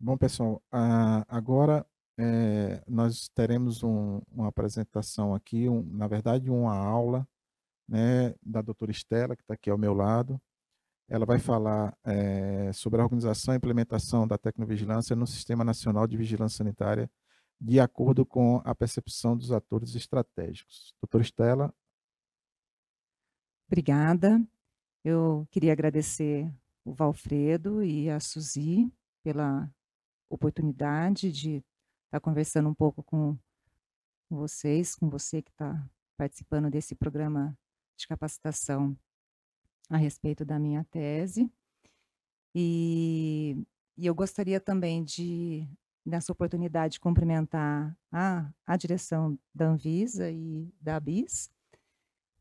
Bom, pessoal, agora é, nós teremos um, uma apresentação aqui, um, na verdade, uma aula né, da doutora Estela, que está aqui ao meu lado. Ela vai falar é, sobre a organização e implementação da tecnovigilância no Sistema Nacional de Vigilância Sanitária, de acordo com a percepção dos atores estratégicos. Doutora Estela. Obrigada. Eu queria agradecer o Valfredo e a Suzy pela oportunidade de estar tá conversando um pouco com vocês, com você que está participando desse programa de capacitação a respeito da minha tese. E, e eu gostaria também de, nessa oportunidade, cumprimentar a, a direção da Anvisa e da BIS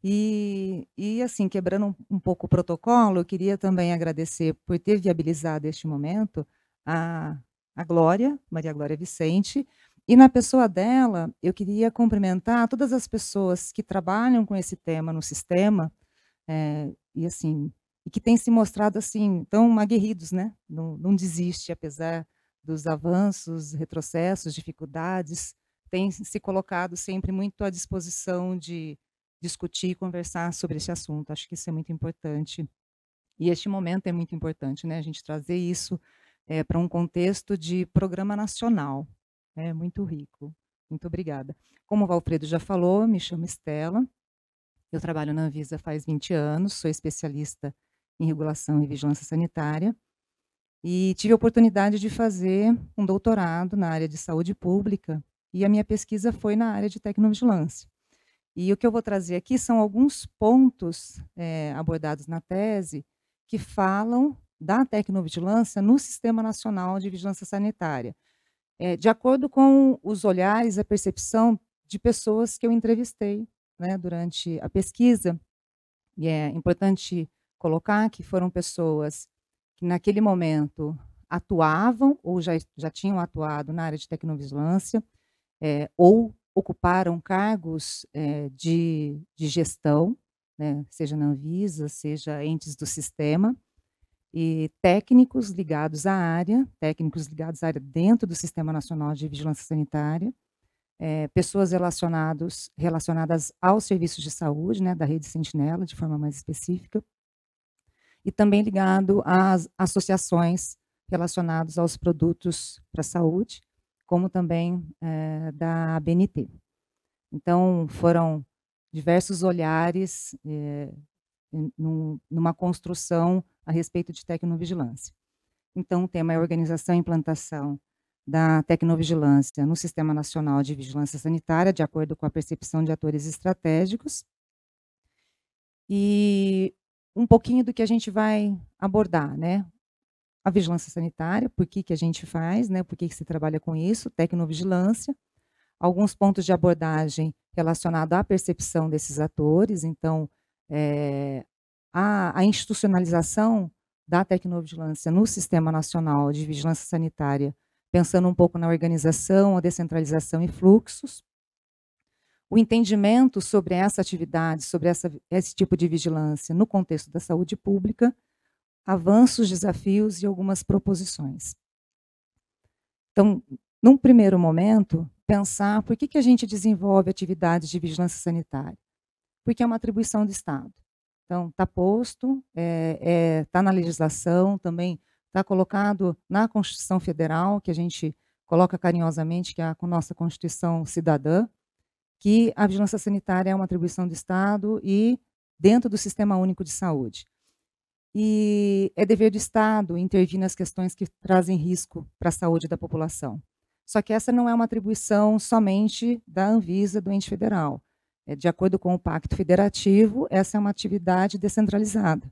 E, e assim, quebrando um, um pouco o protocolo, eu queria também agradecer por ter viabilizado este momento a a Glória, Maria Glória Vicente, e na pessoa dela, eu queria cumprimentar todas as pessoas que trabalham com esse tema no sistema, é, e assim, e que têm se mostrado assim, tão aguerridos, né? Não, não desiste, apesar dos avanços, retrocessos, dificuldades, têm se colocado sempre muito à disposição de discutir e conversar sobre esse assunto. Acho que isso é muito importante. E este momento é muito importante, né? A gente trazer isso é, eh, para um contexto de programa nacional. É muito rico. Muito obrigada. Como o Valfredo já falou, me chamo Estela. Eu trabalho na Anvisa faz 20 anos, sou especialista em regulação e vigilância sanitária e tive a oportunidade de fazer um doutorado na área de saúde pública e a minha pesquisa foi na área de tecnovigilância. E o que eu vou trazer aqui são alguns pontos é, abordados na tese que falam da tecnovigilância no Sistema Nacional de Vigilância Sanitária, é, de acordo com os olhares, a percepção de pessoas que eu entrevistei né, durante a pesquisa. E é importante colocar que foram pessoas que, naquele momento, atuavam ou já, já tinham atuado na área de tecnovigilância, é, ou ocuparam cargos é, de, de gestão, né, seja na Anvisa, seja entes do sistema, e técnicos ligados à área, técnicos ligados à área dentro do Sistema Nacional de Vigilância Sanitária, é, pessoas relacionados, relacionadas aos serviços de saúde, né, da rede Sentinela, de forma mais específica, e também ligado às associações relacionadas aos produtos para a saúde, como também é, da ABNT. Então, foram diversos olhares, é, num, numa construção a respeito de tecnovigilância. Então, o tema é organização e implantação da tecnovigilância no Sistema Nacional de Vigilância Sanitária, de acordo com a percepção de atores estratégicos. E um pouquinho do que a gente vai abordar, né? A vigilância sanitária, por que, que a gente faz, né? Por que, que se trabalha com isso, tecnovigilância, alguns pontos de abordagem relacionados à percepção desses atores, então, é, a, a, institucionalização da tecnovigilância no Sistema Nacional de Vigilância Sanitária, pensando um pouco na organização, a descentralização e fluxos, o entendimento sobre essa atividade, sobre essa, esse tipo de vigilância no contexto da saúde pública, avanços, desafios e algumas proposições. Então, num primeiro momento, pensar por que, que a gente desenvolve atividades de vigilância sanitária porque é uma atribuição do Estado. Então, está posto, está é, é, tá na legislação, também está colocado na Constituição Federal, que a gente coloca carinhosamente, que é a nossa Constituição Cidadã, que a vigilância sanitária é uma atribuição do Estado e dentro do Sistema Único de Saúde. E é dever do Estado intervir nas questões que trazem risco para a saúde da população. Só que essa não é uma atribuição somente da Anvisa, do ente federal. É, de acordo com o Pacto Federativo, essa é uma atividade descentralizada.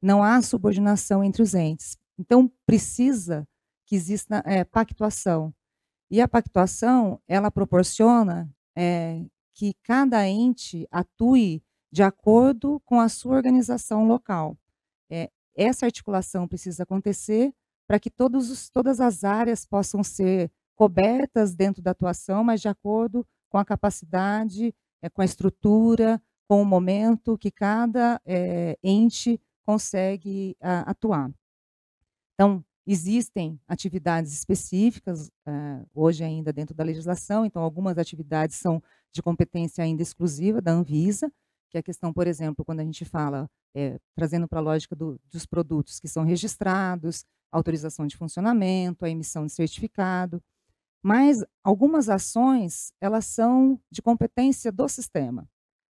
Não há subordinação entre os entes. Então, precisa que exista é, pactuação. E a pactuação, ela proporciona é, que cada ente atue de acordo com a sua organização local. É, essa articulação precisa acontecer para que os, todas as áreas possam ser cobertas dentro da atuação, mas de acordo com a capacidade é, com a estrutura, com o momento que cada é, ente consegue a, ah, atuar. Então, existem atividades específicas, ah, hoje ainda dentro da legislação, então algumas atividades são de competência ainda exclusiva da Anvisa, que é a questão, por exemplo, quando a gente fala, é, trazendo para a lógica do, dos produtos que são registrados, autorização de funcionamento, a emissão de certificado. Mas algumas ações, elas são de competência do sistema.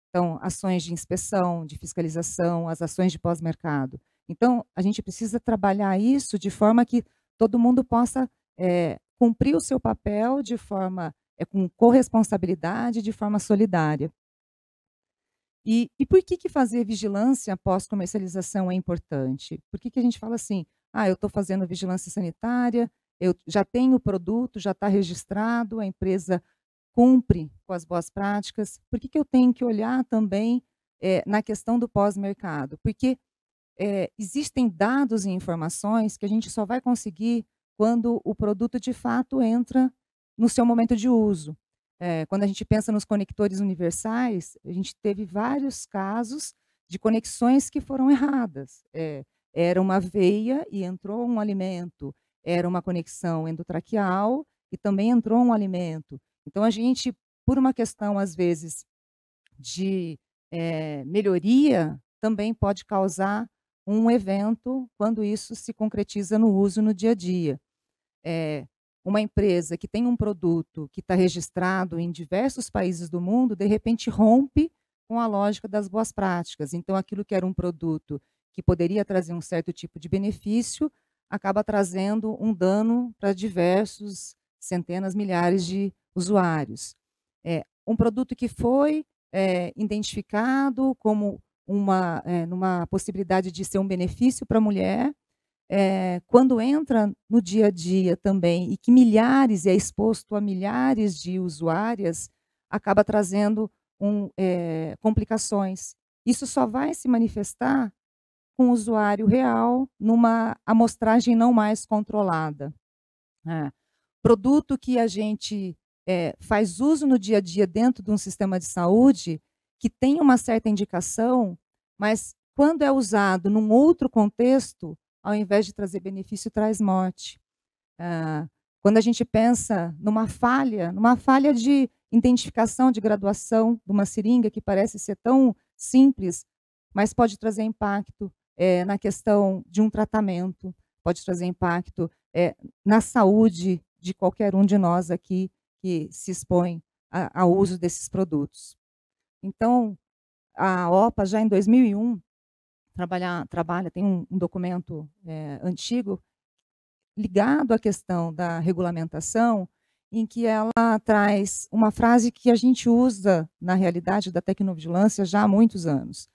Então, ações de inspeção, de fiscalização, as ações de pós-mercado. Então, a gente precisa trabalhar isso de forma que todo mundo possa é, cumprir o seu papel de forma é, com corresponsabilidade, de forma solidária. E, e, por que, que fazer vigilância após comercialização é importante? Por que, que a gente fala assim, ah, eu estou fazendo vigilância sanitária, eu já tenho o produto, já está registrado, a empresa cumpre com as boas práticas. Por que, que eu tenho que olhar também é, na questão do pós-mercado? Porque é, existem dados e informações que a gente só vai conseguir quando o produto de fato entra no seu momento de uso. É, quando a gente pensa nos conectores universais, a gente teve vários casos de conexões que foram erradas. É, era uma veia e entrou um alimento era uma conexão endotraqueal e também entrou um alimento. Então, a gente, por uma questão, às vezes, de é, melhoria, também pode causar um evento quando isso se concretiza no uso no dia a dia. É, uma empresa que tem um produto que está registrado em diversos países do mundo, de repente rompe com a lógica das boas práticas. Então, aquilo que era um produto que poderia trazer um certo tipo de benefício, acaba trazendo um dano para diversos, centenas, milhares de usuários. É, um produto que foi é, identificado como uma é, numa possibilidade de ser um benefício para a mulher, é, quando entra no dia a dia também e que milhares é exposto a milhares de usuárias, acaba trazendo um, é, complicações. Isso só vai se manifestar com o usuário real numa amostragem não mais controlada. É. Produto que a gente é, faz uso no dia a dia dentro de um sistema de saúde que tem uma certa indicação, mas quando é usado num outro contexto, ao invés de trazer benefício, traz morte. É. quando a gente pensa numa falha, numa falha de identificação de graduação de uma seringa que parece ser tão simples, mas pode trazer impacto é, na questão de um tratamento, pode trazer impacto é, na saúde de qualquer um de nós aqui que se expõe ao uso desses produtos. Então, a OPA já em 2001 trabalha, trabalha tem um, um documento é, antigo ligado à questão da regulamentação, em que ela traz uma frase que a gente usa na realidade da tecnovigilância já há muitos anos,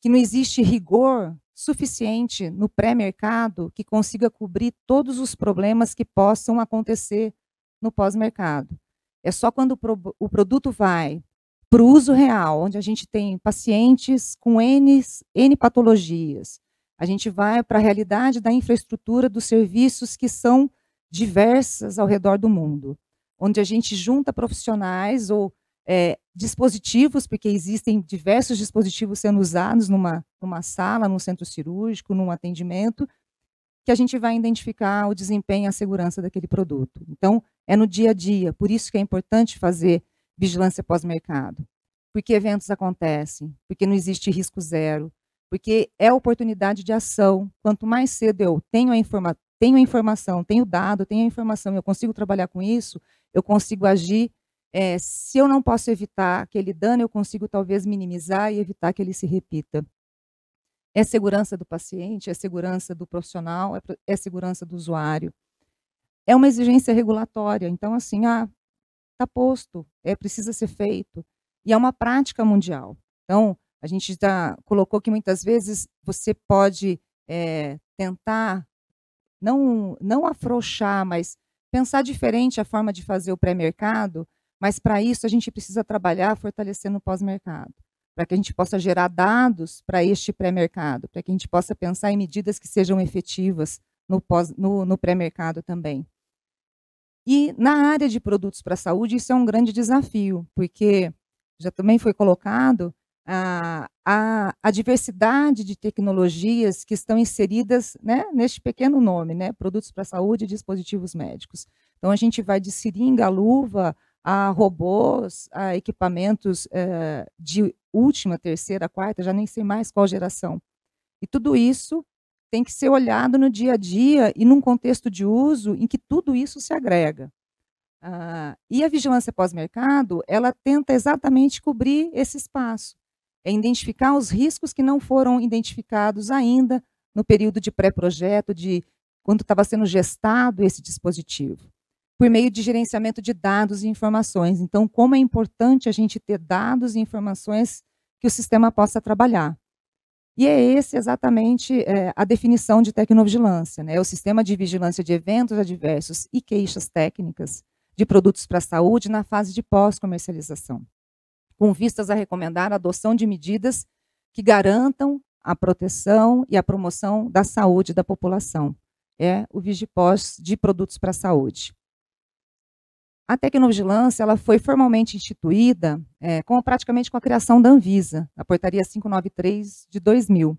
que não existe rigor suficiente no pré-mercado que consiga cobrir todos os problemas que possam acontecer no pós-mercado. É só quando o, produto vai para o uso real, onde a gente tem pacientes com N, N patologias, a gente vai para a realidade da infraestrutura dos serviços que são diversas ao redor do mundo, onde a gente junta profissionais ou é, dispositivos, porque existem diversos dispositivos sendo usados numa, numa sala, num centro cirúrgico, num atendimento, que a gente vai identificar o desempenho e a segurança daquele produto. Então, é no dia a dia, por isso que é importante fazer vigilância pós-mercado. Porque eventos acontecem, porque não existe risco zero, porque é oportunidade de ação. Quanto mais cedo eu tenho a, informa tenho a informação, tenho o dado, tenho a informação, eu consigo trabalhar com isso, eu consigo agir é, se eu não posso evitar aquele dano, eu consigo talvez minimizar e evitar que ele se repita. É segurança do paciente, é segurança do profissional, é, é segurança do usuário. É uma exigência regulatória, então assim, ah, tá posto, é precisa ser feito e é uma prática mundial. Então a gente já colocou que muitas vezes você pode é, tentar não não afrouxar, mas pensar diferente a forma de fazer o pré-mercado mas para isso a gente precisa trabalhar fortalecendo o pós-mercado, para que a gente possa gerar dados para este pré-mercado, para que a gente possa pensar em medidas que sejam efetivas no, pós, no, no pré-mercado também. E na área de produtos para a saúde, isso é um grande desafio, porque já também foi colocado a, a, a diversidade de tecnologias que estão inseridas né, neste pequeno nome, né, produtos para a saúde e dispositivos médicos. Então, a gente vai de seringa luva, a robôs, a equipamentos eh, de última, terceira, quarta, já nem sei mais qual geração. E tudo isso tem que ser olhado no dia a dia e num contexto de uso em que tudo isso se agrega. Ah, e a vigilância pós-mercado, ela tenta exatamente cobrir esse espaço, é identificar os riscos que não foram identificados ainda no período de pré-projeto, de quando estava sendo gestado esse dispositivo por meio de gerenciamento de dados e informações. Então, como é importante a gente ter dados e informações que o sistema possa trabalhar. E é esse exatamente é, a definição de tecnovigilância, né? O sistema de vigilância de eventos adversos e queixas técnicas de produtos para a saúde na fase de pós-comercialização, com vistas a recomendar a adoção de medidas que garantam a proteção e a promoção da saúde da população. É o Vigipós de produtos para a saúde. A tecnovigilância ela foi formalmente instituída é, com, praticamente com a criação da Anvisa, a portaria 593 de 2000.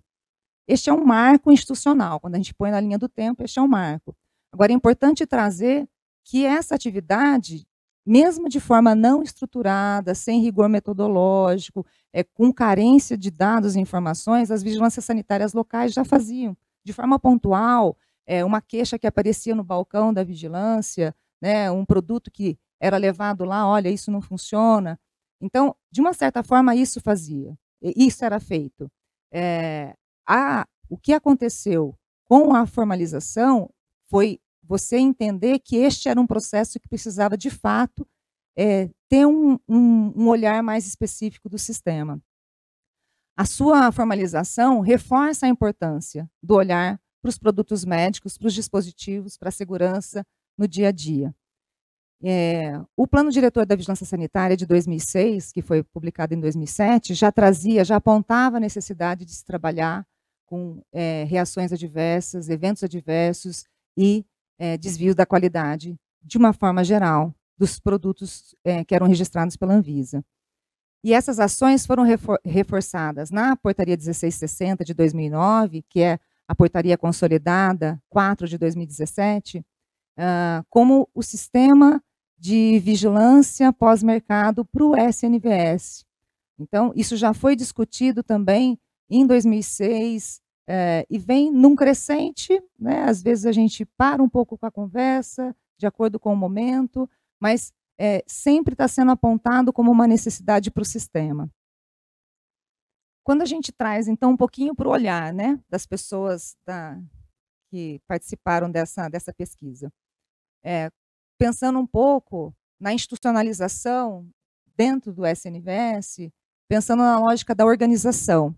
Este é um marco institucional, quando a gente põe na linha do tempo, este é um marco. Agora, é importante trazer que essa atividade, mesmo de forma não estruturada, sem rigor metodológico, é, com carência de dados e informações, as vigilâncias sanitárias locais já faziam, de forma pontual, é, uma queixa que aparecia no balcão da vigilância, né, um produto que era levado lá, olha, isso não funciona. Então, de uma certa forma, isso fazia, isso era feito. É, a, o que aconteceu com a formalização foi você entender que este era um processo que precisava, de fato, é, ter um, um, um olhar mais específico do sistema. A sua formalização reforça a importância do olhar para os produtos médicos, para os dispositivos, para a segurança, no dia a dia. É, o Plano Diretor da Vigilância Sanitária de 2006, que foi publicado em 2007, já trazia, já apontava a necessidade de se trabalhar com é, reações adversas, eventos adversos e é, desvios da qualidade, de uma forma geral, dos produtos é, que eram registrados pela Anvisa. E essas ações foram refor reforçadas na Portaria 1660 de 2009, que é a Portaria Consolidada 4 de 2017, uh, como o sistema de vigilância pós-mercado para o SNVS. Então, isso já foi discutido também em 2006 uh, eh, e vem num crescente. Né? Às vezes a gente para um pouco com a conversa, de acordo com o momento, mas eh, sempre está sendo apontado como uma necessidade para o sistema. Quando a gente traz, então, um pouquinho para o olhar né, das pessoas da, que participaram dessa, dessa pesquisa é, pensando um pouco na institucionalização dentro do SNVS, pensando na lógica da organização.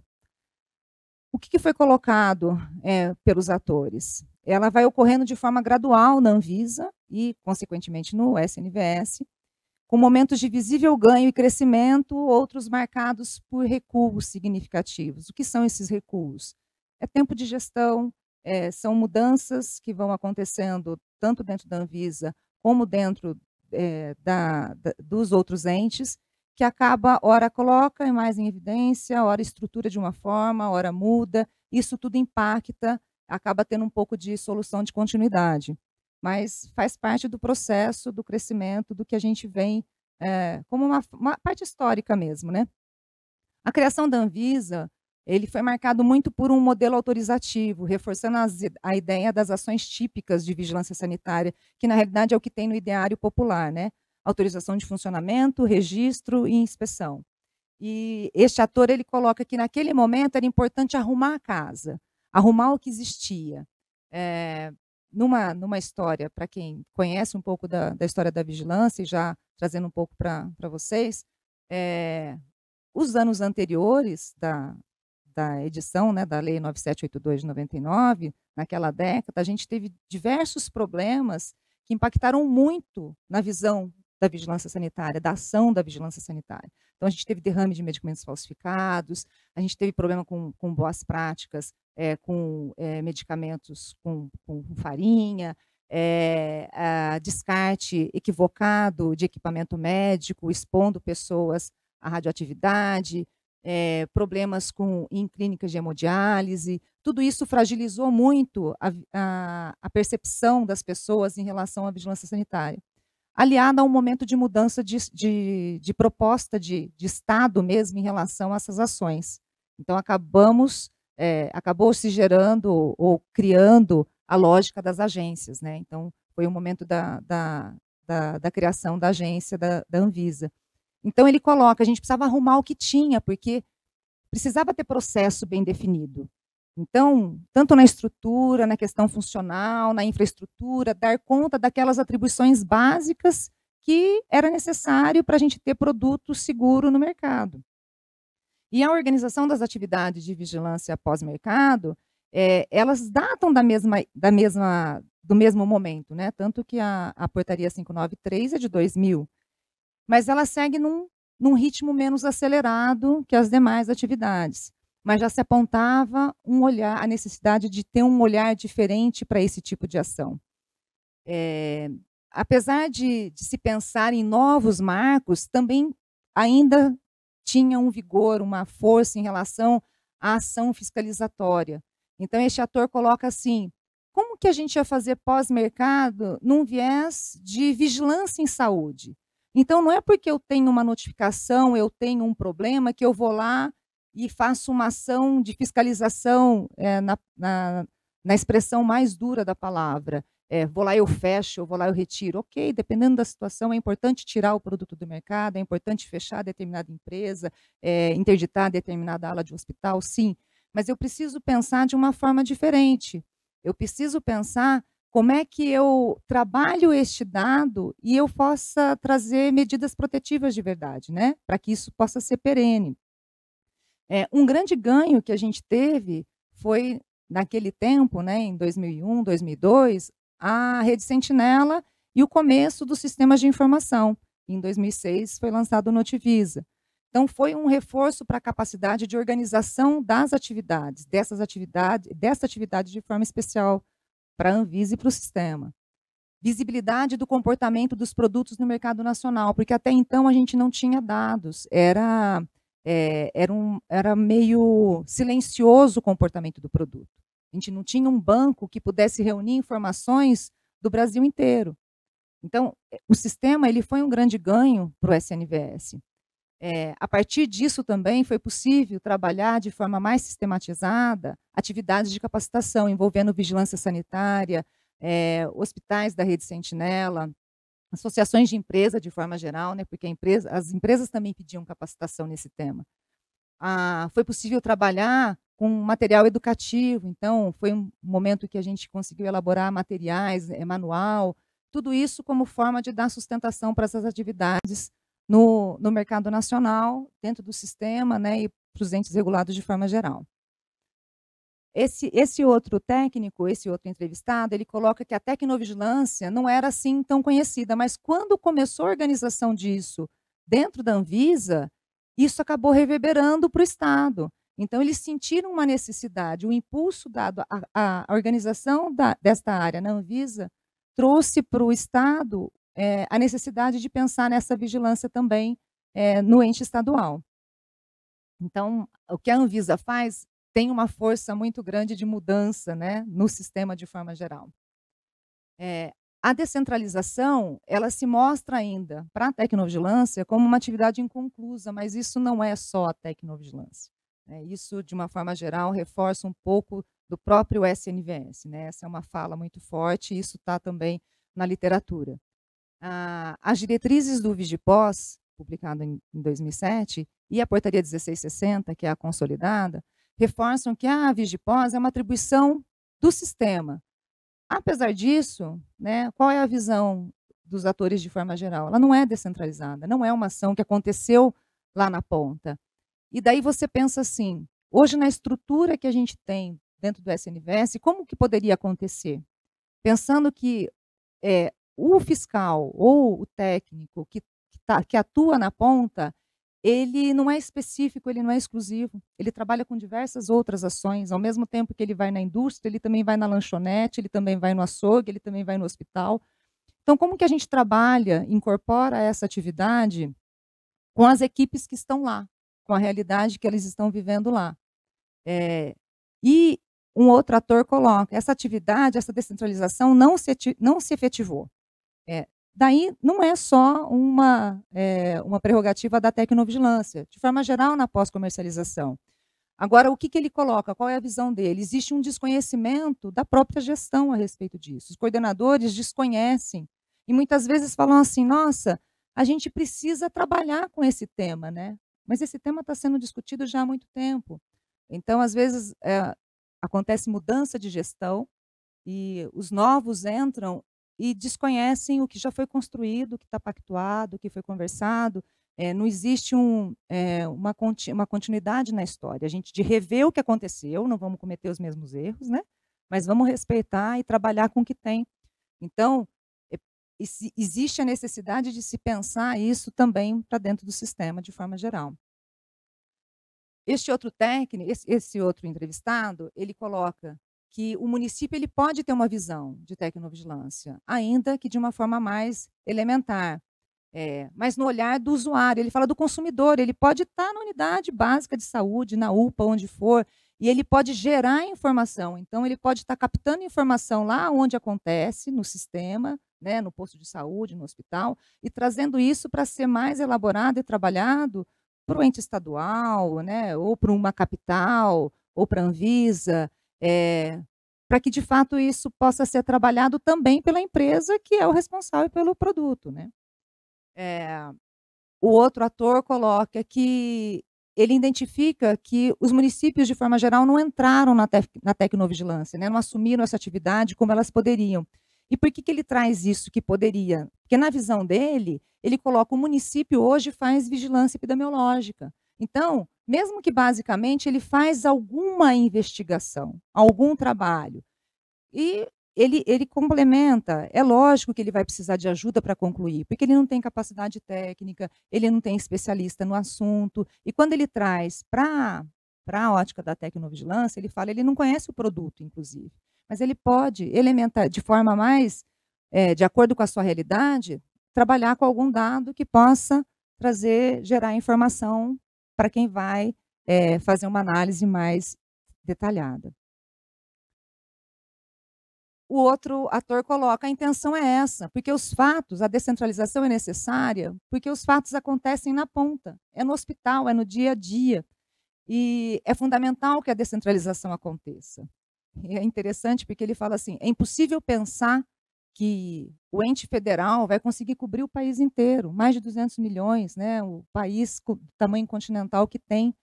O que, foi colocado é, pelos atores? Ela vai ocorrendo de forma gradual na Anvisa e, consequentemente, no SNVS, com momentos de visível ganho e crescimento, outros marcados por recuos significativos. O que são esses recuos? É tempo de gestão, é, são mudanças que vão acontecendo tanto dentro da Anvisa como dentro é, da, da, dos outros entes, que acaba, ora coloca mais em evidência, ora estrutura de uma forma, ora muda, isso tudo impacta, acaba tendo um pouco de solução de continuidade. Mas faz parte do processo, do crescimento, do que a gente vem é, como uma, uma parte histórica mesmo. Né? A criação da Anvisa ele foi marcado muito por um modelo autorizativo, reforçando as, a ideia das ações típicas de vigilância sanitária, que na realidade é o que tem no ideário popular, né? Autorização de funcionamento, registro e inspeção. E este ator ele coloca que naquele momento era importante arrumar a casa, arrumar o que existia. É, numa, numa história, para quem conhece um pouco da, da, história da vigilância e já trazendo um pouco para vocês, é, os anos anteriores da, da edição né, da Lei 9782 de 99, naquela década, a gente teve diversos problemas que impactaram muito na visão da vigilância sanitária, da ação da vigilância sanitária. Então, a gente teve derrame de medicamentos falsificados, a gente teve problema com, com boas práticas, é, com é, medicamentos com, com farinha, é, descarte equivocado de equipamento médico, expondo pessoas à radioatividade, é, problemas com, em clínicas de hemodiálise, tudo isso fragilizou muito a, a, a percepção das pessoas em relação à vigilância sanitária. Aliada a um momento de mudança de, de, de proposta de, de Estado mesmo em relação a essas ações. Então, acabamos é, acabou se gerando ou criando a lógica das agências. Né? Então, foi o momento da, da, da, da criação da agência da, da Anvisa. Então ele coloca, a gente precisava arrumar o que tinha, porque precisava ter processo bem definido. Então, tanto na estrutura, na questão funcional, na infraestrutura, dar conta daquelas atribuições básicas que era necessário para a gente ter produto seguro no mercado. E a organização das atividades de vigilância pós-mercado, é, elas datam da mesma, da mesma, do mesmo momento, né? tanto que a, a portaria 593 é de 2000, mas ela segue num, num ritmo menos acelerado que as demais atividades. Mas já se apontava um olhar, a necessidade de ter um olhar diferente para esse tipo de ação. É, apesar de, de se pensar em novos marcos, também ainda tinha um vigor, uma força em relação à ação fiscalizatória. Então, este ator coloca assim: como que a gente ia fazer pós-mercado num viés de vigilância em saúde? Então, não é porque eu tenho uma notificação, eu tenho um problema, que eu vou lá e faço uma ação de fiscalização é, na, na, na, expressão mais dura da palavra. É, vou lá, eu fecho, eu vou lá, eu retiro. Ok, dependendo da situação, é importante tirar o produto do mercado, é importante fechar determinada empresa, é, interditar determinada ala de hospital, sim. Mas eu preciso pensar de uma forma diferente. Eu preciso pensar como é que eu trabalho este dado e eu possa trazer medidas protetivas de verdade, né? Para que isso possa ser perene. É, um grande ganho que a gente teve foi, naquele tempo, né, em 2001, 2002, a Rede Sentinela e o começo dos sistemas de informação. Em 2006 foi lançado o Notivisa. Então foi um reforço para a capacidade de organização das atividades, dessas atividades, dessa atividade de forma especial para a Anvisa e para o sistema. Visibilidade do comportamento dos produtos no mercado nacional, porque até então a gente não tinha dados, era, é, era, um, era meio silencioso o comportamento do produto. A gente não tinha um banco que pudesse reunir informações do Brasil inteiro. Então, o sistema ele foi um grande ganho para o SNVS. É, a partir disso também foi possível trabalhar de forma mais sistematizada atividades de capacitação envolvendo vigilância sanitária, é, hospitais da rede Sentinela, associações de empresa de forma geral, né, porque empresa, as empresas também pediam capacitação nesse tema. Ah, foi possível trabalhar com material educativo, então foi um momento que a gente conseguiu elaborar materiais, eh, manual, tudo isso como forma de dar sustentação para essas atividades no, no mercado nacional, dentro do sistema né, e para os entes regulados de forma geral. Esse, esse outro técnico, esse outro entrevistado, ele coloca que a tecnovigilância não era assim tão conhecida, mas quando começou a organização disso dentro da Anvisa, isso acabou reverberando para o Estado. Então, eles sentiram uma necessidade, o um impulso dado à, organização da, desta área na Anvisa trouxe para o Estado é, a necessidade de pensar nessa vigilância também é, no ente estadual. Então, o que a Anvisa faz tem uma força muito grande de mudança né, no sistema de forma geral. É, a descentralização, ela se mostra ainda para a tecnovigilância como uma atividade inconclusa, mas isso não é só a tecnovigilância. Né. Isso, de uma forma geral, reforça um pouco do próprio SNVS. Né? Essa é uma fala muito forte e isso está também na literatura ah, as diretrizes do Vigipós, publicado em, em 2007, e a portaria 1660, que é a consolidada, reforçam que a ah, Vigipós é uma atribuição do sistema. Apesar disso, né, qual é a visão dos atores de forma geral? Ela não é descentralizada, não é uma ação que aconteceu lá na ponta. E daí você pensa assim, hoje na estrutura que a gente tem dentro do SNVS, como que poderia acontecer? Pensando que é, o fiscal ou o técnico que, que, tá, que atua na ponta, ele não é específico, ele não é exclusivo. Ele trabalha com diversas outras ações. Ao mesmo tempo que ele vai na indústria, ele também vai na lanchonete, ele também vai no açougue, ele também vai no hospital. Então, como que a gente trabalha, incorpora essa atividade com as equipes que estão lá, com a realidade que eles estão vivendo lá? É, e um outro ator coloca: essa atividade, essa descentralização não se, não se efetivou. É, daí não é só uma, é, uma prerrogativa da tecnovigilância, de forma geral na pós-comercialização. Agora, o que, que ele coloca? Qual é a visão dele? Existe um desconhecimento da própria gestão a respeito disso. Os coordenadores desconhecem e muitas vezes falam assim: nossa, a gente precisa trabalhar com esse tema, né? Mas esse tema está sendo discutido já há muito tempo. Então, às vezes, é, acontece mudança de gestão e os novos entram e desconhecem o que já foi construído, o que está pactuado, o que foi conversado. É, não existe um, é, uma, conti uma continuidade na história. A gente de rever o que aconteceu, não vamos cometer os mesmos erros, né? mas vamos respeitar e trabalhar com o que tem. Então, é, existe a necessidade de se pensar isso também para dentro do sistema, de forma geral. Este outro técnico, esse, outro entrevistado, ele coloca que o município ele pode ter uma visão de tecnovigilância, ainda que de uma forma mais elementar, é, mas no olhar do usuário. Ele fala do consumidor, ele pode estar na unidade básica de saúde, na UPA, onde for, e ele pode gerar informação. Então, ele pode estar captando informação lá onde acontece, no sistema, né, no posto de saúde, no hospital, e trazendo isso para ser mais elaborado e trabalhado para o ente estadual, né, ou para uma capital, ou para a Anvisa é, eh, para que de fato isso possa ser trabalhado também pela empresa que é o responsável pelo produto, né? É, o outro ator coloca que ele identifica que os municípios, de forma geral, não entraram na, na tecnovigilância, né? não assumiram essa atividade como elas poderiam. E por que, que ele traz isso que poderia? Porque na visão dele, ele coloca o município hoje faz vigilância epidemiológica. Então, mesmo que basicamente ele faz alguma investigação, algum trabalho. E ele, ele complementa. É lógico que ele vai precisar de ajuda para concluir, porque ele não tem capacidade técnica, ele não tem especialista no assunto. E quando ele traz para a ótica da tecnovigilância, ele fala, ele não conhece o produto, inclusive. Mas ele pode elementar de forma mais, é, de acordo com a sua realidade, trabalhar com algum dado que possa trazer, gerar informação para quem vai é, fazer uma análise mais detalhada. O outro ator coloca: a intenção é essa, porque os fatos, a descentralização é necessária, porque os fatos acontecem na ponta, é no hospital, é no dia a dia. E é fundamental que a descentralização aconteça. E é interessante porque ele fala assim: é impossível pensar que o ente federal vai conseguir cobrir o país inteiro, mais de 200 milhões, né, o país do tamanho continental que tem.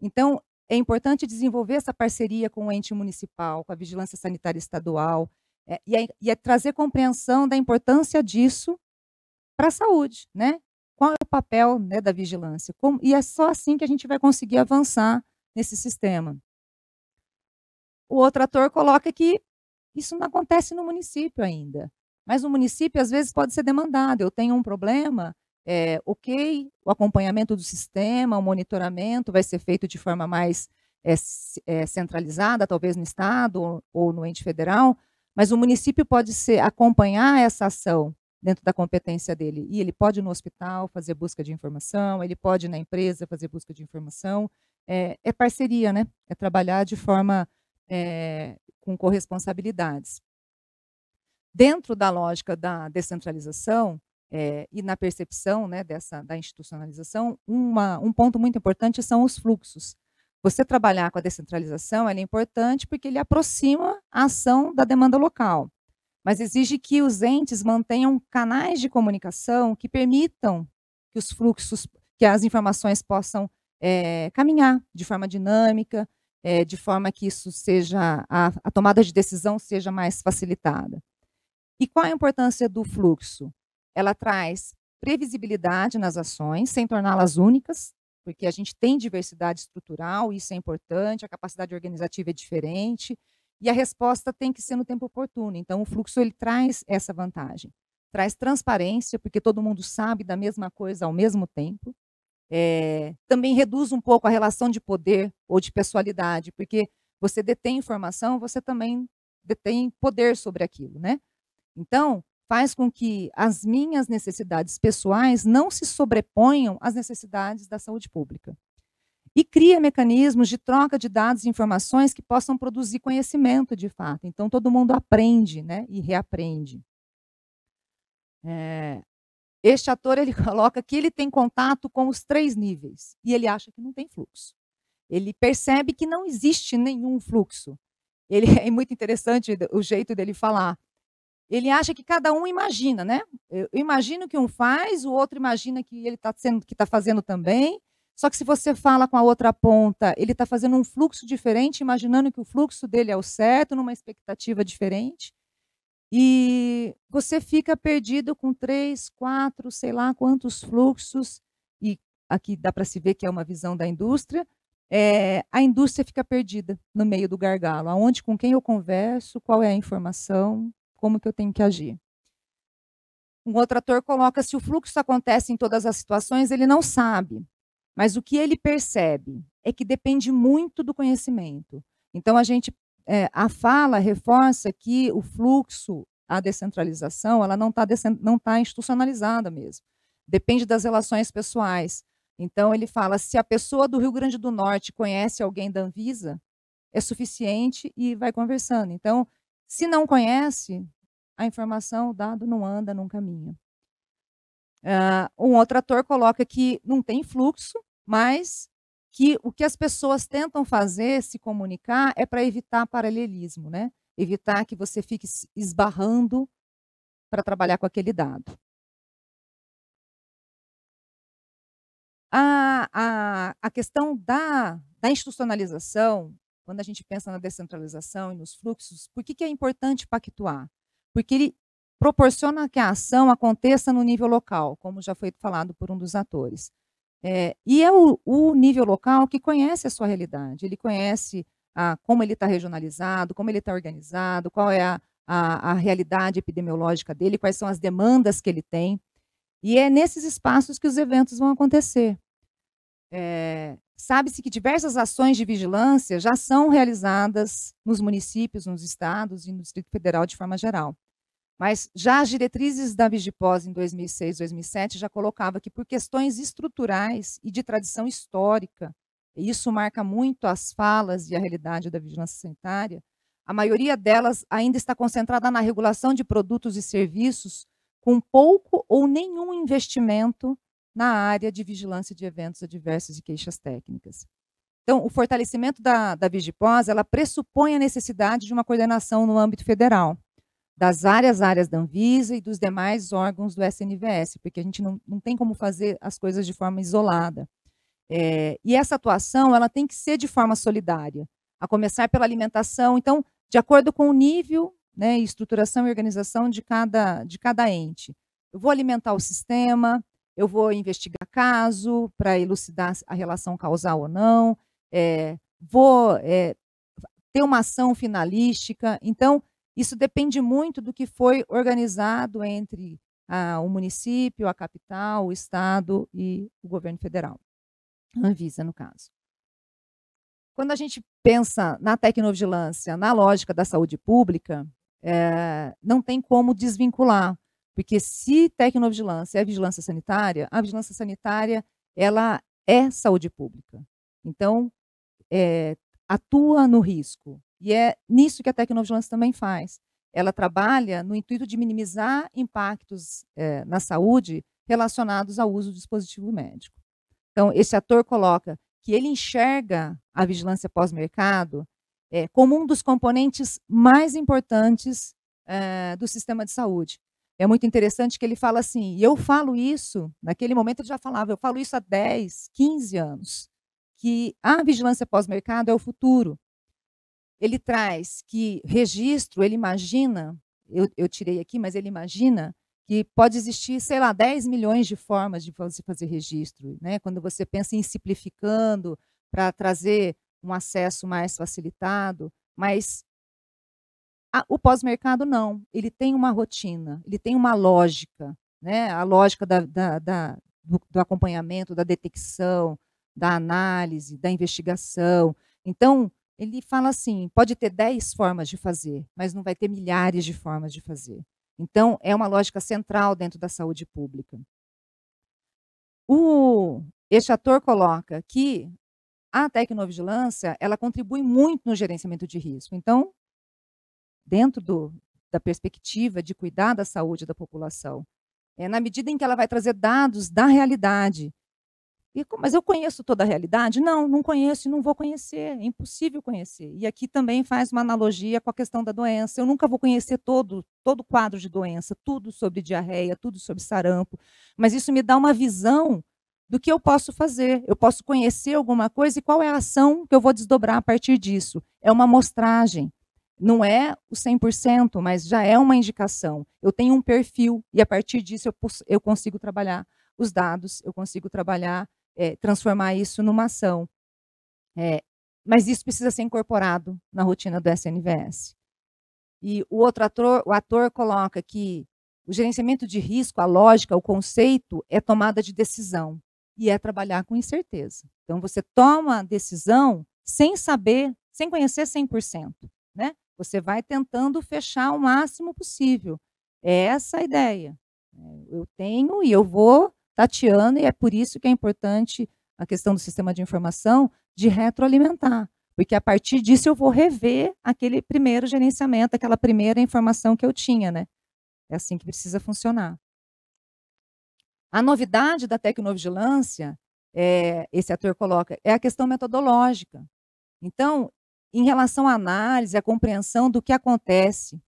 Então, é importante desenvolver essa parceria com o ente municipal, com a vigilância sanitária estadual, é, e, é, e, é, trazer compreensão da importância disso para a saúde, né? Qual é o papel né, da vigilância? Como, e é só assim que a gente vai conseguir avançar nesse sistema. O outro ator coloca que isso não acontece no município ainda. Mas o município, às vezes, pode ser demandado. Eu tenho um problema, é, ok, o acompanhamento do sistema, o monitoramento vai ser feito de forma mais é, é, centralizada, talvez no Estado ou, ou no ente federal, mas o município pode ser acompanhar essa ação dentro da competência dele. E ele pode no hospital fazer busca de informação, ele pode na empresa fazer busca de informação. É, é parceria, né? É trabalhar de forma é, com corresponsabilidades dentro da lógica da descentralização é, e na percepção né, dessa, da institucionalização, uma, um ponto muito importante são os fluxos. Você trabalhar com a descentralização é importante porque ele aproxima a ação da demanda local, mas exige que os entes mantenham canais de comunicação que permitam que os fluxos, que as informações possam é, caminhar de forma dinâmica, é, de forma que isso seja a, a tomada de decisão seja mais facilitada. E qual a importância do fluxo? Ela traz previsibilidade nas ações, sem torná-las únicas, porque a gente tem diversidade estrutural, isso é importante, a capacidade organizativa é diferente, e a resposta tem que ser no tempo oportuno. Então, o fluxo ele traz essa vantagem. Traz transparência, porque todo mundo sabe da mesma coisa ao mesmo tempo. É, também reduz um pouco a relação de poder ou de pessoalidade, porque você detém informação, você também detém poder sobre aquilo, né? Então, faz com que as minhas necessidades pessoais não se sobreponham às necessidades da saúde pública. E cria mecanismos de troca de dados e informações que possam produzir conhecimento de fato. Então, todo mundo aprende né, e reaprende. É, este ator ele coloca que ele tem contato com os três níveis e ele acha que não tem fluxo. Ele percebe que não existe nenhum fluxo. Ele é muito interessante o jeito dele falar ele acha que cada um imagina, né? Eu imagino que um faz, o outro imagina que ele está sendo que está fazendo também. Só que se você fala com a outra ponta, ele está fazendo um fluxo diferente, imaginando que o fluxo dele é o certo, numa expectativa diferente. E você fica perdido com três, quatro, sei lá quantos fluxos. E aqui dá para se ver que é uma visão da indústria. É, a indústria fica perdida no meio do gargalo. Aonde, com quem eu converso, qual é a informação, como que eu tenho que agir. Um outro ator coloca se o fluxo acontece em todas as situações, ele não sabe. Mas o que ele percebe é que depende muito do conhecimento. Então a gente é, a fala reforça que o fluxo, a descentralização, ela não está não tá institucionalizada mesmo. Depende das relações pessoais. Então ele fala se a pessoa do Rio Grande do Norte conhece alguém da Anvisa, é suficiente e vai conversando. Então, se não conhece, a informação, o dado não anda num caminho. Uh, um outro ator coloca que não tem fluxo, mas que o que as pessoas tentam fazer, se comunicar, é para evitar paralelismo, né? evitar que você fique esbarrando para trabalhar com aquele dado. A, a, a questão da, da institucionalização, quando a gente pensa na descentralização e nos fluxos, por que, que é importante pactuar? porque ele proporciona que a ação aconteça no nível local, como já foi falado por um dos atores. É, e é o, o, nível local que conhece a sua realidade, ele conhece a, como ele está regionalizado, como ele está organizado, qual é a, a, a realidade epidemiológica dele, quais são as demandas que ele tem. E é nesses espaços que os eventos vão acontecer. É, Sabe-se que diversas ações de vigilância já são realizadas nos municípios, nos estados e no Distrito Federal de forma geral. Mas já as diretrizes da Vigipós em 2006, 2007 já colocava que por questões estruturais e de tradição histórica, e isso marca muito as falas e a realidade da vigilância sanitária, a maioria delas ainda está concentrada na regulação de produtos e serviços com pouco ou nenhum investimento na área de vigilância de eventos adversos e queixas técnicas. Então, o fortalecimento da, da Vigipós, ela pressupõe a necessidade de uma coordenação no âmbito federal das várias áreas da Anvisa e dos demais órgãos do SNVS, porque a gente não, não tem como fazer as coisas de forma isolada. É, e essa atuação ela tem que ser de forma solidária, a começar pela alimentação, então, de acordo com o nível, né, estruturação e organização de cada, de cada ente. Eu vou alimentar o sistema, eu vou investigar caso para elucidar a relação causal ou não, é, vou é, ter uma ação finalística. Então, isso depende muito do que foi organizado entre a, o município, a capital, o estado e o governo federal. A Anvisa, no caso. Quando a gente pensa na tecnovigilância, na lógica da saúde pública, é, não tem como desvincular, porque se tecnovigilância é vigilância sanitária, a vigilância sanitária ela é saúde pública. Então, é, atua no risco. E é nisso que a tecnovigilância também faz. Ela trabalha no intuito de minimizar impactos é, na saúde relacionados ao uso do dispositivo médico. Então, esse ator coloca que ele enxerga a vigilância pós-mercado é, como um dos componentes mais importantes é, do sistema de saúde. É muito interessante que ele fala assim, e eu falo isso, naquele momento ele já falava, eu falo isso há 10, 15 anos que a vigilância pós-mercado é o futuro. Ele traz que registro, ele imagina, eu, eu tirei aqui, mas ele imagina que pode existir, sei lá, 10 milhões de formas de você fazer registro. Né? Quando você pensa em simplificando para trazer um acesso mais facilitado, mas a, o pós-mercado não, ele tem uma rotina, ele tem uma lógica, né? a lógica da, da, da do, do acompanhamento, da detecção, da análise, da investigação. Então, ele fala assim: pode ter 10 formas de fazer, mas não vai ter milhares de formas de fazer. Então, é uma lógica central dentro da saúde pública. O, este ator coloca que a tecnovigilância ela contribui muito no gerenciamento de risco. Então, dentro do, da perspectiva de cuidar da saúde da população, é na medida em que ela vai trazer dados da realidade, mas eu conheço toda a realidade? Não, não conheço e não vou conhecer. É impossível conhecer. E aqui também faz uma analogia com a questão da doença. Eu nunca vou conhecer todo todo o quadro de doença, tudo sobre diarreia, tudo sobre sarampo. Mas isso me dá uma visão do que eu posso fazer. Eu posso conhecer alguma coisa e qual é a ação que eu vou desdobrar a partir disso. É uma amostragem. Não é o 100%, mas já é uma indicação. Eu tenho um perfil e a partir disso eu, eu consigo trabalhar os dados, eu consigo trabalhar é, transformar isso numa ação. É, mas isso precisa ser incorporado na rotina do SNVS. E o outro ator, o ator coloca que o gerenciamento de risco, a lógica, o conceito é tomada de decisão e é trabalhar com incerteza. Então você toma a decisão sem saber, sem conhecer 100%, né? Você vai tentando fechar o máximo possível. É essa a ideia. É, eu tenho e eu vou tateando, e é por isso que é importante a questão do sistema de informação de retroalimentar, porque a partir disso eu vou rever aquele primeiro gerenciamento, aquela primeira informação que eu tinha, né? É assim que precisa funcionar. A novidade da tecnovigilância, é, esse ator coloca, é a questão metodológica. Então, em relação à análise, à compreensão do que acontece,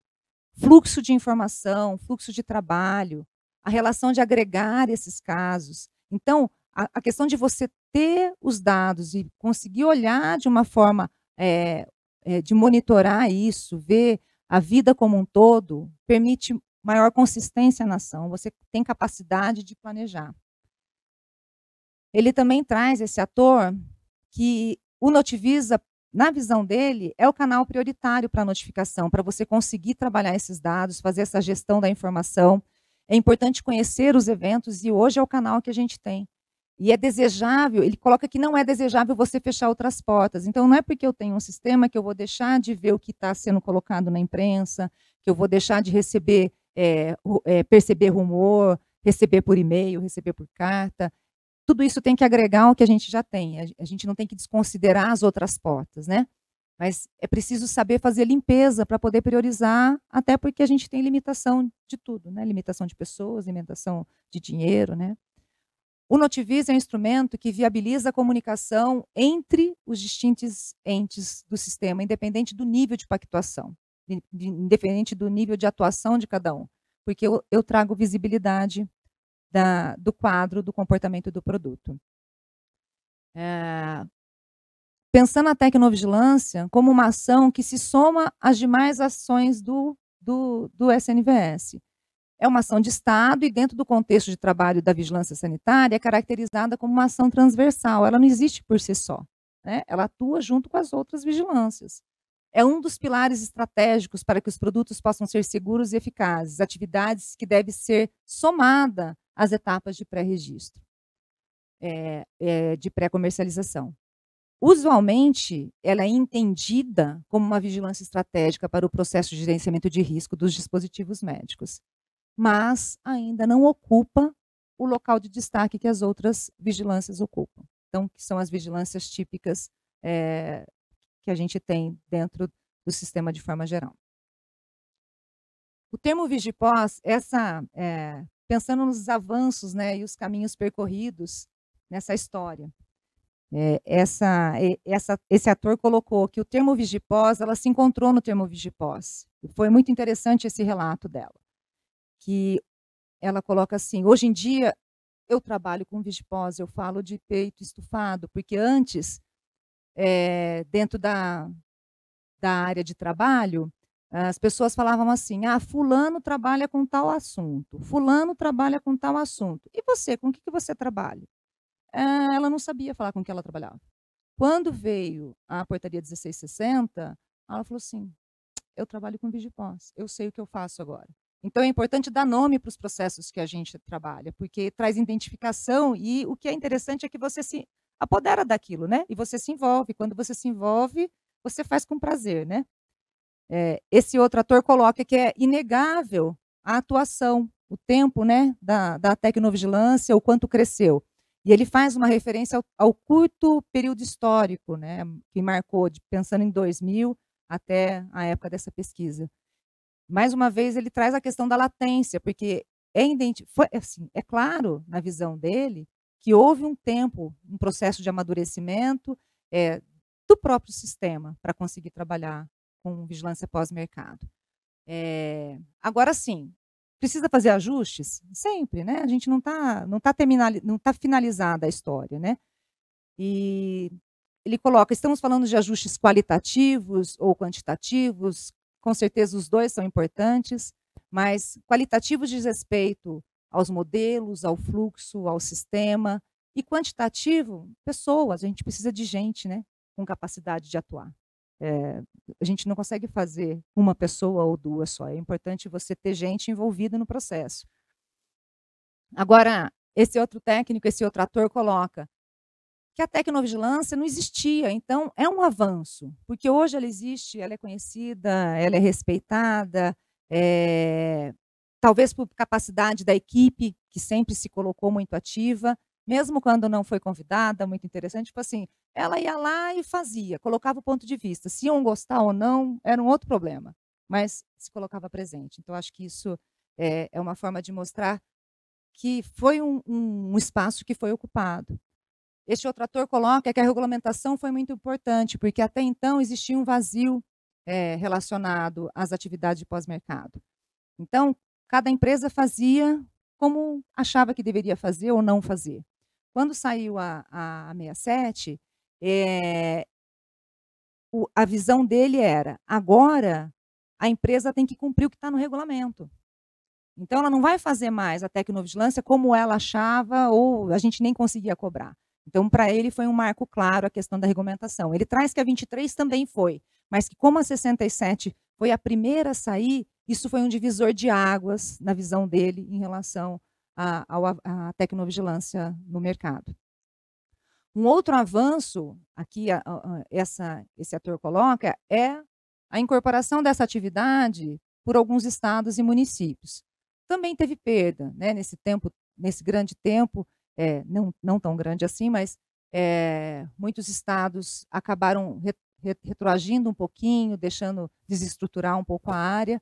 fluxo de informação, fluxo de trabalho, a relação de agregar esses casos. Então, a, a questão de você ter os dados e conseguir olhar de uma forma é, é, de monitorar isso, ver a vida como um todo, permite maior consistência na ação, você tem capacidade de planejar. Ele também traz esse ator que o Notivisa, na visão dele, é o canal prioritário para notificação, para você conseguir trabalhar esses dados, fazer essa gestão da informação, é importante conhecer os eventos e hoje é o canal que a gente tem. E é desejável, ele coloca que não é desejável você fechar outras portas. Então, não é porque eu tenho um sistema que eu vou deixar de ver o que está sendo colocado na imprensa, que eu vou deixar de receber, é, é, perceber rumor, receber por e-mail, receber por carta. Tudo isso tem que agregar o que a gente já tem. A gente não tem que desconsiderar as outras portas, né? Mas é preciso saber fazer limpeza para poder priorizar, até porque a gente tem limitação de tudo, né? Limitação de pessoas, limitação de dinheiro, né? O Notiviz é um instrumento que viabiliza a comunicação entre os distintos entes do sistema, independente do nível de pactuação, independente do nível de atuação de cada um, porque eu, eu trago visibilidade da, do quadro do comportamento do produto. É, pensando a tecnovigilância como uma ação que se soma às demais ações do, do, do SNVS. É uma ação de Estado e, dentro do contexto de trabalho da vigilância sanitária, é caracterizada como uma ação transversal. Ela não existe por si só. Né? Ela atua junto com as outras vigilâncias. É um dos pilares estratégicos para que os produtos possam ser seguros e eficazes, atividades que deve ser somada às etapas de pré-registro, é, é, de pré-comercialização. Usualmente, ela é entendida como uma vigilância estratégica para o processo de gerenciamento de risco dos dispositivos médicos, mas ainda não ocupa o local de destaque que as outras vigilâncias ocupam. Então, que são as vigilâncias típicas é, que a gente tem dentro do sistema de forma geral. O termo Vigipós, essa, é, pensando nos avanços né, e os caminhos percorridos nessa história, é, essa, essa, esse ator colocou que o termo vigipós, ela se encontrou no termo vigipós. Foi muito interessante esse relato dela, que ela coloca assim, hoje em dia eu trabalho com vigipós, eu falo de peito estufado, porque antes, é, dentro da, da área de trabalho, as pessoas falavam assim, ah, fulano trabalha com tal assunto, fulano trabalha com tal assunto. E você, com o que, que você trabalha? Ah, ela não sabia falar com que ela trabalhava. Quando veio a portaria 1660, ela falou assim: eu trabalho com Vigipós, eu sei o que eu faço agora. Então é importante dar nome para os processos que a gente trabalha, porque traz identificação e o que é interessante é que você se apodera daquilo, né? E você se envolve. Quando você se envolve, você faz com prazer, né? É, esse outro ator coloca que é inegável a atuação, o tempo, né, da, da tecnovigilância, o quanto cresceu. E ele faz uma referência ao, ao curto período histórico, né, que marcou, de, pensando em 2000 até a época dessa pesquisa. Mais uma vez, ele traz a questão da latência, porque é, foi, assim, é claro, na visão dele, que houve um tempo, um processo de amadurecimento é, do próprio sistema para conseguir trabalhar com vigilância pós-mercado. É, agora sim, Precisa fazer ajustes? Sempre, né? A gente não está não tá não tá finalizada a história, né? E ele coloca, estamos falando de ajustes qualitativos ou quantitativos, com certeza os dois são importantes, mas qualitativos diz respeito aos modelos, ao fluxo, ao sistema, e quantitativo, pessoas, a gente precisa de gente, né, com capacidade de atuar. É, a gente não consegue fazer uma pessoa ou duas só. É importante você ter gente envolvida no processo. Agora, esse outro técnico, esse outro ator coloca que a tecnovigilância não existia, então é um avanço, porque hoje ela existe, ela é conhecida, ela é respeitada, é, talvez por capacidade da equipe, que sempre se colocou muito ativa, mesmo quando não foi convidada, muito interessante, tipo assim, ela ia lá e fazia, colocava o ponto de vista. Se iam gostar ou não, era um outro problema, mas se colocava presente. Então, acho que isso é, é uma forma de mostrar que foi um, um, espaço que foi ocupado. Este outro ator coloca que a regulamentação foi muito importante, porque até então existia um vazio é, relacionado às atividades de pós-mercado. Então, cada empresa fazia como achava que deveria fazer ou não fazer. Quando saiu a, a, 67, é, eh, o, a visão dele era: agora a empresa tem que cumprir o que está no regulamento. Então, ela não vai fazer mais a tecnovigilância como ela achava ou a gente nem conseguia cobrar. Então, para ele foi um marco claro a questão da regulamentação. Ele traz que a 23 também foi, mas que como a 67 foi a primeira a sair, isso foi um divisor de águas na visão dele em relação a tecnovigilância no mercado. Um outro avanço aqui a, a, essa, esse ator coloca é a incorporação dessa atividade por alguns estados e municípios. Também teve perda né, nesse tempo, nesse grande tempo, é, não, não tão grande assim, mas é, muitos estados acabaram re, re, retroagindo um pouquinho, deixando desestruturar um pouco a área.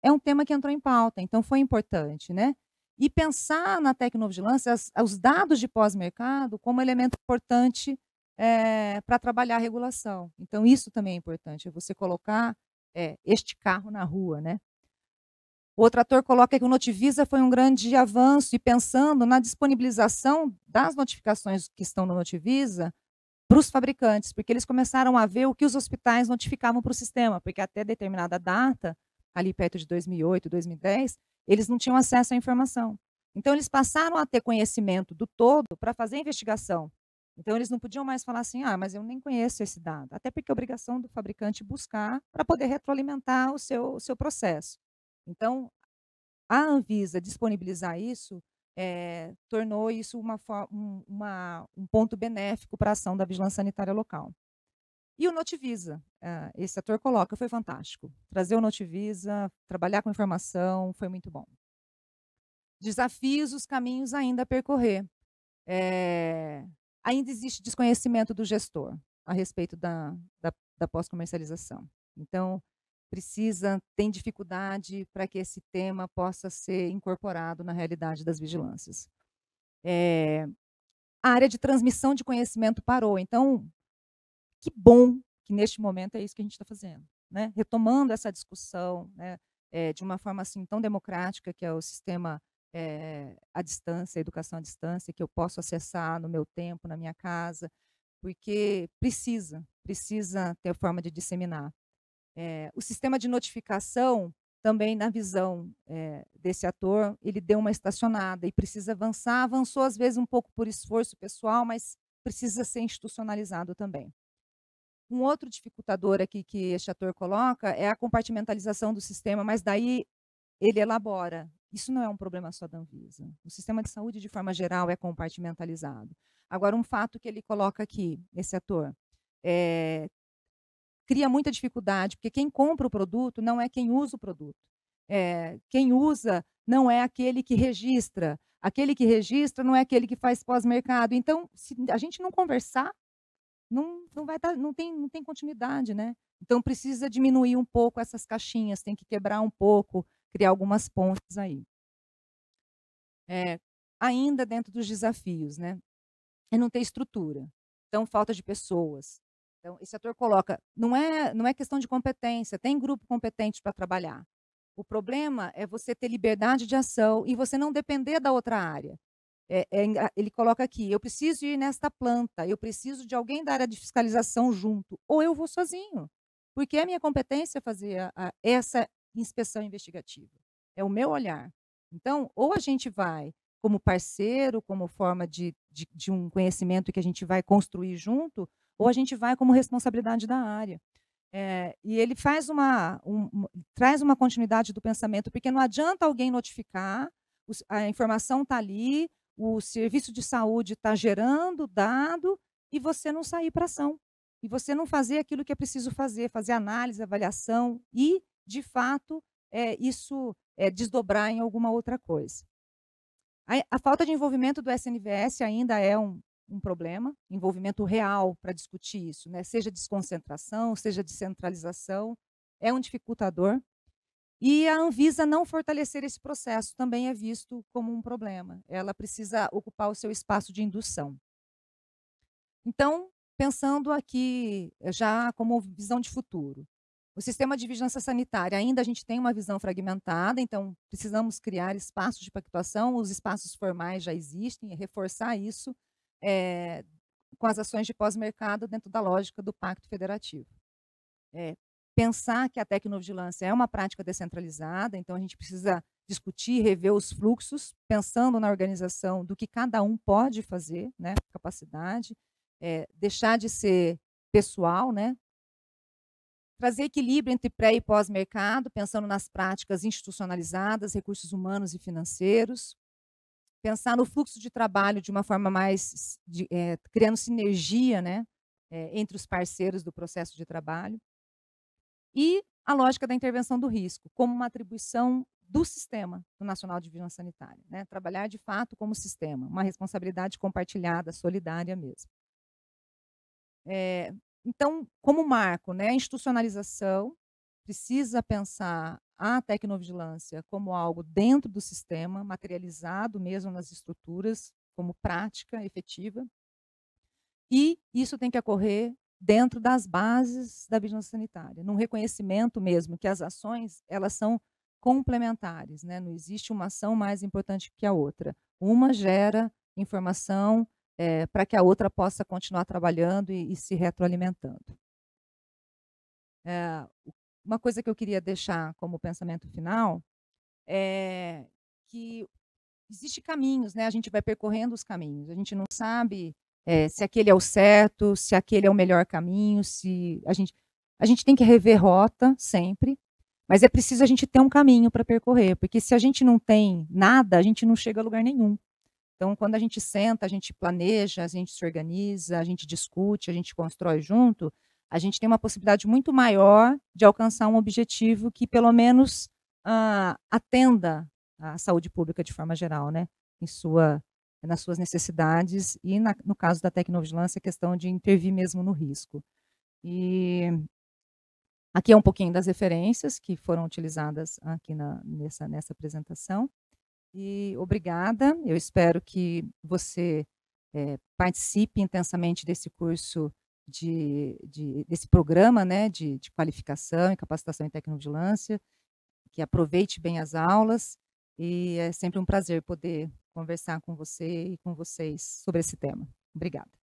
É um tema que entrou em pauta, então foi importante, né? E pensar na tecnovigilância, as, os dados de pós-mercado, como elemento importante é, eh, para trabalhar a regulação. Então, isso também é importante, é você colocar é, este carro na rua. Né? Outro ator coloca que o Notivisa foi um grande avanço, e pensando na disponibilização das notificações que estão no Notivisa, para os fabricantes, porque eles começaram a ver o que os hospitais notificavam para o sistema, porque até determinada data ali perto de 2008, 2010, eles não tinham acesso à informação. Então, eles passaram a ter conhecimento do todo para fazer a investigação. Então, eles não podiam mais falar assim, ah, mas eu nem conheço esse dado. Até porque é obrigação do fabricante buscar para poder retroalimentar o seu, o seu processo. Então, a Anvisa disponibilizar isso é, tornou isso uma, um, uma, um ponto benéfico para a ação da vigilância sanitária local. E o Notivisa, eh, esse ator coloca, foi fantástico. Trazer o Notivisa, trabalhar com informação, foi muito bom. Desafios, os caminhos ainda a percorrer. É, ainda existe desconhecimento do gestor a respeito da, da, da pós-comercialização. Então, precisa, tem dificuldade para que esse tema possa ser incorporado na realidade das vigilâncias. É, a área de transmissão de conhecimento parou. Então, que bom que neste momento é isso que a gente está fazendo, né? Retomando essa discussão, né? É, de uma forma assim tão democrática que é o sistema é, à distância, a educação à distância, que eu posso acessar no meu tempo, na minha casa, porque precisa, precisa ter forma de disseminar. É, o sistema de notificação também na visão é, desse ator, ele deu uma estacionada e precisa avançar. Avançou, às vezes, um pouco por esforço pessoal, mas precisa ser institucionalizado também. Um outro dificultador aqui que este ator coloca é a compartimentalização do sistema, mas daí ele elabora. Isso não é um problema só da Anvisa. O sistema de saúde, de forma geral, é compartimentalizado. Agora, um fato que ele coloca aqui, esse ator, é, cria muita dificuldade, porque quem compra o produto não é quem usa o produto. É, quem usa não é aquele que registra. Aquele que registra não é aquele que faz pós-mercado. Então, se a gente não conversar não, não vai dar, tá, não tem, não tem continuidade, né? Então precisa diminuir um pouco essas caixinhas, tem que quebrar um pouco, criar algumas pontes aí. É, ainda dentro dos desafios, né? É não ter estrutura, então falta de pessoas. Então esse ator coloca, não é, não é questão de competência, tem grupo competente para trabalhar. O problema é você ter liberdade de ação e você não depender da outra área. É, é, ele coloca aqui: eu preciso ir nesta planta, eu preciso de alguém da área de fiscalização junto, ou eu vou sozinho, porque é minha competência fazer a, a, essa inspeção investigativa, é o meu olhar. Então, ou a gente vai como parceiro, como forma de, de, de um conhecimento que a gente vai construir junto, ou a gente vai como responsabilidade da área. É, e ele faz uma, um, traz uma continuidade do pensamento, porque não adianta alguém notificar, a informação está ali, o serviço de saúde está gerando dado e você não sair para ação. E você não fazer aquilo que é preciso fazer, fazer análise, avaliação e, de fato, é, isso é, desdobrar em alguma outra coisa. A, a, falta de envolvimento do SNVS ainda é um, um problema, envolvimento real para discutir isso, né? seja desconcentração, seja descentralização, é um dificultador. E a Anvisa não fortalecer esse processo também é visto como um problema. Ela precisa ocupar o seu espaço de indução. Então, pensando aqui eh, já como visão de futuro, o sistema de vigilância sanitária ainda a gente tem uma visão fragmentada, então precisamos criar espaços de pactuação, os espaços formais já existem, reforçar isso é, com as ações de pós-mercado dentro da lógica do Pacto Federativo. É, pensar que a tecnovigilância é uma prática descentralizada, então a gente precisa discutir, rever os fluxos, pensando na organização do que cada um pode fazer, né, capacidade, é, deixar de ser pessoal, né, trazer equilíbrio entre pré e pós-mercado, pensando nas práticas institucionalizadas, recursos humanos e financeiros, pensar no fluxo de trabalho de uma forma mais de, é, criando sinergia, né, é, entre os parceiros do processo de trabalho. E a lógica da intervenção do risco, como uma atribuição do sistema do Nacional de Vigilância Sanitária. Né? Trabalhar de fato como sistema, uma responsabilidade compartilhada, solidária mesmo. É, então, como marco, né, a institucionalização precisa pensar a tecnovigilância como algo dentro do sistema, materializado mesmo nas estruturas, como prática efetiva. E isso tem que ocorrer dentro das bases da vigilância sanitária, num reconhecimento mesmo que as ações elas são complementares, né? não existe uma ação mais importante que a outra. Uma gera informação é, eh, para que a outra possa continuar trabalhando e, e se retroalimentando. É, uma coisa que eu queria deixar como pensamento final é que existe caminhos, né? A gente vai percorrendo os caminhos. A gente não sabe é, se aquele é o certo, se aquele é o melhor caminho, se a gente a gente tem que rever rota sempre, mas é preciso a gente ter um caminho para percorrer, porque se a gente não tem nada, a gente não chega a lugar nenhum. Então, quando a gente senta, a gente planeja, a gente se organiza, a gente discute, a gente constrói junto, a gente tem uma possibilidade muito maior de alcançar um objetivo que, pelo menos, uh, atenda a saúde pública de forma geral, né? Em sua nas suas necessidades e, na, no caso da tecnovigilância, a questão de intervir mesmo no risco. E aqui é um pouquinho das referências que foram utilizadas aqui na, nessa, nessa apresentação. E obrigada, eu espero que você é, participe intensamente desse curso, de, de desse programa né, de, de qualificação e capacitação em tecnovigilância, que aproveite bem as aulas, e é sempre um prazer poder conversar com você e com vocês sobre esse tema. Obrigada.